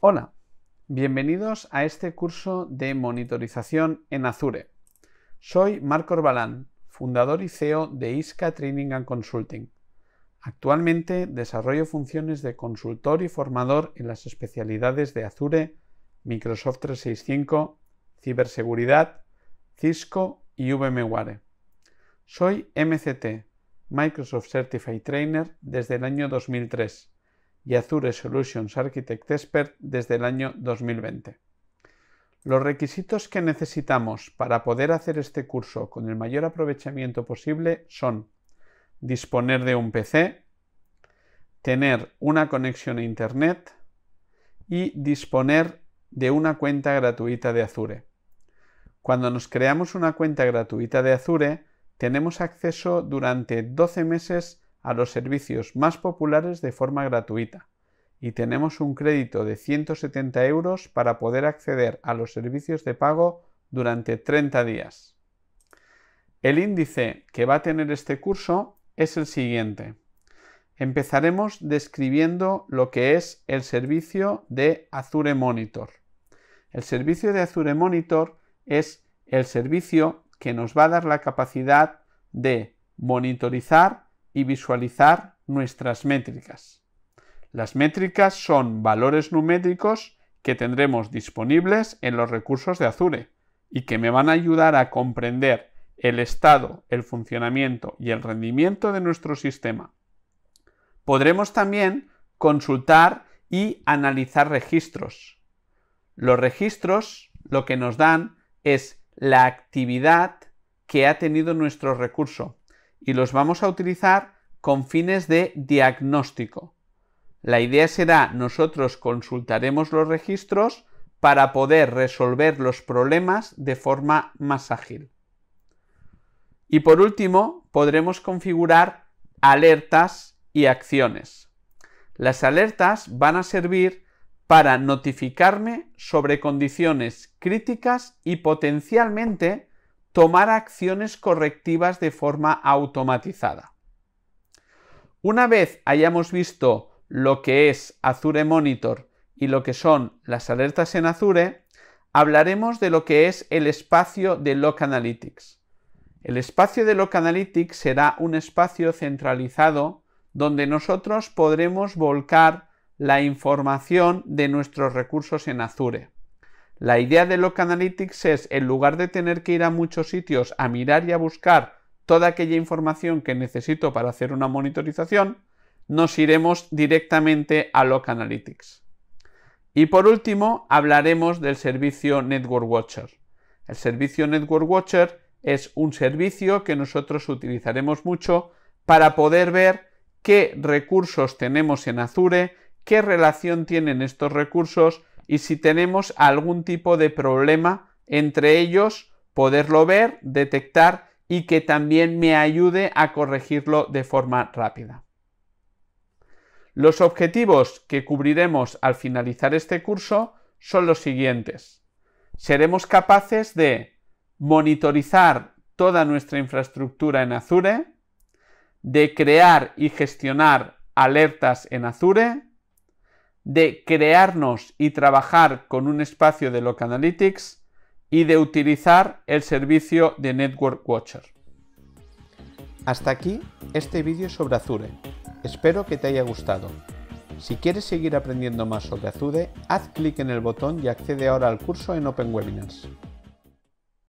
Hola, bienvenidos a este curso de monitorización en Azure. Soy Marco Orbalán, fundador y CEO de ISCA Training and Consulting. Actualmente desarrollo funciones de consultor y formador en las especialidades de Azure, Microsoft 365, ciberseguridad, Cisco y VMware. Soy MCT, Microsoft Certified Trainer, desde el año 2003 y Azure Solutions Architect Expert desde el año 2020. Los requisitos que necesitamos para poder hacer este curso con el mayor aprovechamiento posible son disponer de un PC, tener una conexión a Internet y disponer de una cuenta gratuita de Azure. Cuando nos creamos una cuenta gratuita de Azure, tenemos acceso durante 12 meses a los servicios más populares de forma gratuita y tenemos un crédito de 170 euros para poder acceder a los servicios de pago durante 30 días. El índice que va a tener este curso es el siguiente. Empezaremos describiendo lo que es el servicio de Azure Monitor. El servicio de Azure Monitor es el servicio que nos va a dar la capacidad de monitorizar y visualizar nuestras métricas. Las métricas son valores numéricos que tendremos disponibles en los recursos de Azure y que me van a ayudar a comprender el estado, el funcionamiento y el rendimiento de nuestro sistema. Podremos también consultar y analizar registros. Los registros lo que nos dan es la actividad que ha tenido nuestro recurso y los vamos a utilizar con fines de diagnóstico. La idea será nosotros consultaremos los registros para poder resolver los problemas de forma más ágil. Y por último, podremos configurar alertas y acciones. Las alertas van a servir para notificarme sobre condiciones críticas y potencialmente tomar acciones correctivas de forma automatizada. Una vez hayamos visto lo que es Azure Monitor y lo que son las alertas en Azure, hablaremos de lo que es el espacio de Log Analytics. El espacio de Log Analytics será un espacio centralizado donde nosotros podremos volcar la información de nuestros recursos en Azure. La idea de Log Analytics es, en lugar de tener que ir a muchos sitios a mirar y a buscar toda aquella información que necesito para hacer una monitorización, nos iremos directamente a Log Analytics. Y por último, hablaremos del servicio Network Watcher. El servicio Network Watcher es un servicio que nosotros utilizaremos mucho para poder ver qué recursos tenemos en Azure, qué relación tienen estos recursos y si tenemos algún tipo de problema entre ellos, poderlo ver, detectar y que también me ayude a corregirlo de forma rápida. Los objetivos que cubriremos al finalizar este curso son los siguientes. Seremos capaces de monitorizar toda nuestra infraestructura en Azure, de crear y gestionar alertas en Azure, de crearnos y trabajar con un espacio de local Analytics y de utilizar el servicio de Network Watcher. Hasta aquí este vídeo sobre Azure. Espero que te haya gustado. Si quieres seguir aprendiendo más sobre Azure, haz clic en el botón y accede ahora al curso en Open Webinars.